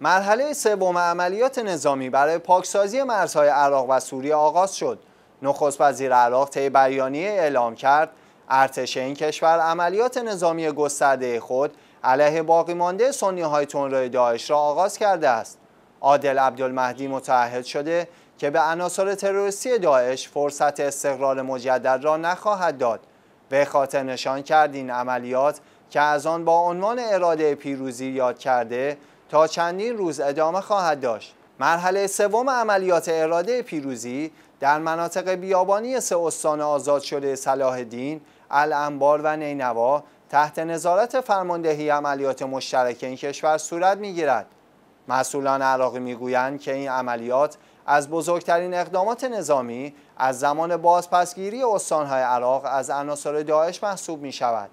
مرحله سوم عملیات نظامی برای پاکسازی مرزهای عراق و سوریه آغاز شد. نخست وزیر عراق طی بیانیه اعلام کرد ارتش این کشور عملیات نظامی گسترده خود علیه باقی مانده سنی های داعش را آغاز کرده است. عادل عبدالمهدی متعهد شده که به عناصر تروریستی داعش فرصت استقرار مجدد را نخواهد داد. به خاطر نشان کرد این عملیات که از آن با عنوان اراده پیروزی یاد کرده تا چندین روز ادامه خواهد داشت مرحله سوم عملیات اراده پیروزی در مناطق بیابانی سه استان آزاد شده صلاح دین، الانبار و نینوا تحت نظارت فرماندهی عملیات مشترک این کشور صورت گیرد مسئولان عراقی گویند که این عملیات از بزرگترین اقدامات نظامی از زمان بازپسگیری استانهای عراق از عناصر داعش محسوب می شود.